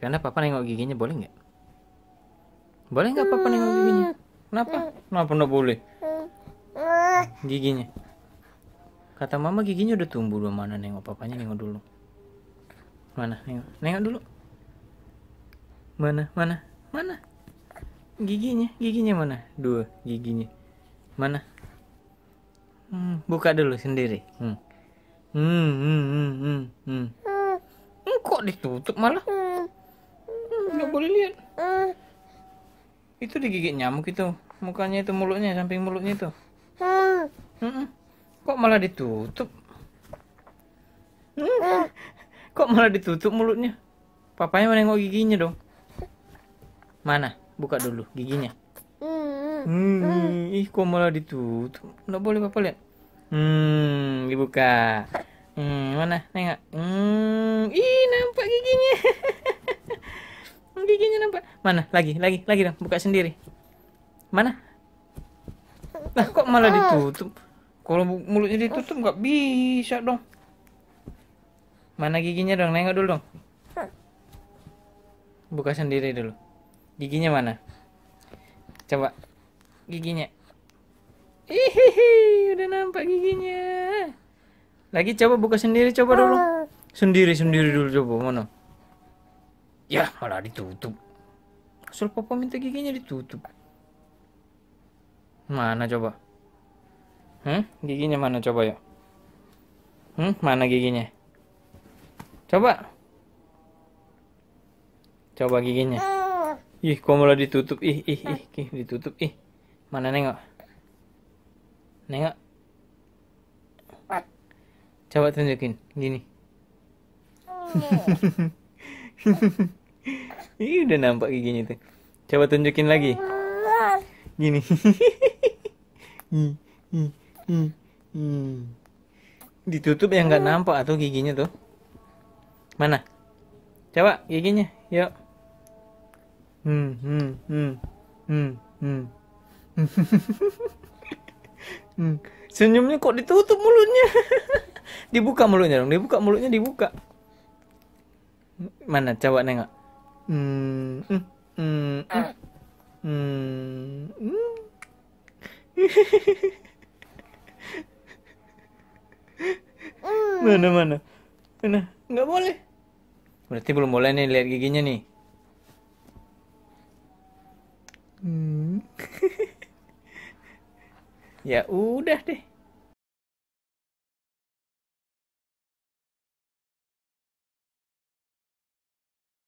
anda papa nengok giginya boleh nggak boleh nggak papa nengok giginya kenapa kenapa nggak boleh giginya kata mama giginya udah tumbuh dua mana nengok papanya nengok dulu mana nengok nengok dulu mana mana mana giginya giginya mana dua giginya mana hmm, buka dulu sendiri hmm. Hmm, hmm, hmm, hmm, hmm. hmm kok ditutup malah boleh lihat uh. itu digigit nyamuk itu mukanya itu mulutnya samping mulutnya itu uh. kok malah ditutup hmm. kok malah ditutup mulutnya papanya menengok giginya dong mana buka dulu giginya hmm ih kok malah ditutup nggak boleh papa lihat hmm dibuka hmm mana nengok hmm ih nampak giginya giginya nampak mana lagi lagi lagi dong buka sendiri mana lah kok malah ah. ditutup kalau mulutnya ditutup nggak bisa dong mana giginya dong nengok dulu dong buka sendiri dulu giginya mana coba giginya Hihihi, udah nampak giginya. Lagi coba buka sendiri, coba dulu. Ah. Sendiri sendiri dulu coba mana? Ya malah ditutup. Kesel papa minta giginya ditutup. Mana coba? Hmm? Giginya mana coba ya? Hmm? Mana giginya? Coba. Coba giginya. Ih, kok malah ditutup? Ih, ih, ih, ih ditutup. Ih. Mana nengok? Nengok. Coba tunjukin, gini. Ih, udah nampak giginya tuh. Coba tunjukin lagi. Gini. Ditutup yang nggak nampak atau giginya tuh. Mana? Coba giginya, yuk. hmm, hmm, hmm, hmm. hmm. hmm. Senyumnya kok ditutup mulutnya? dibuka mulutnya dong, dibuka mulutnya dibuka. Mana? Coba nengok. Hmm, hmm, hmm, hmm, hmm, mana mana mana nggak boleh berarti belum boleh nih lihat giginya nih hmm. ya udah deh